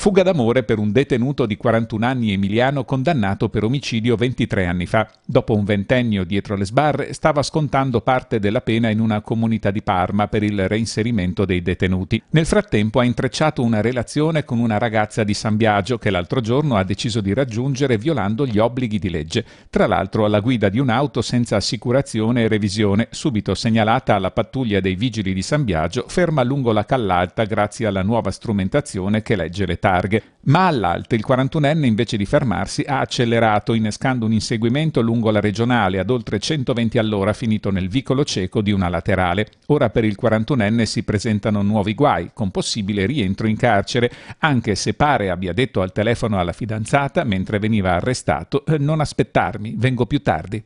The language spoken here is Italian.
Fuga d'amore per un detenuto di 41 anni emiliano condannato per omicidio 23 anni fa. Dopo un ventennio dietro le sbarre, stava scontando parte della pena in una comunità di Parma per il reinserimento dei detenuti. Nel frattempo ha intrecciato una relazione con una ragazza di San Biagio che l'altro giorno ha deciso di raggiungere violando gli obblighi di legge, tra l'altro alla guida di un'auto senza assicurazione e revisione, subito segnalata alla pattuglia dei vigili di San Biagio, ferma lungo la Callalta grazie alla nuova strumentazione che legge le l'età targhe, ma all'alto il 41enne invece di fermarsi ha accelerato innescando un inseguimento lungo la regionale ad oltre 120 all'ora finito nel vicolo cieco di una laterale. Ora per il 41enne si presentano nuovi guai, con possibile rientro in carcere, anche se pare abbia detto al telefono alla fidanzata mentre veniva arrestato eh, non aspettarmi, vengo più tardi.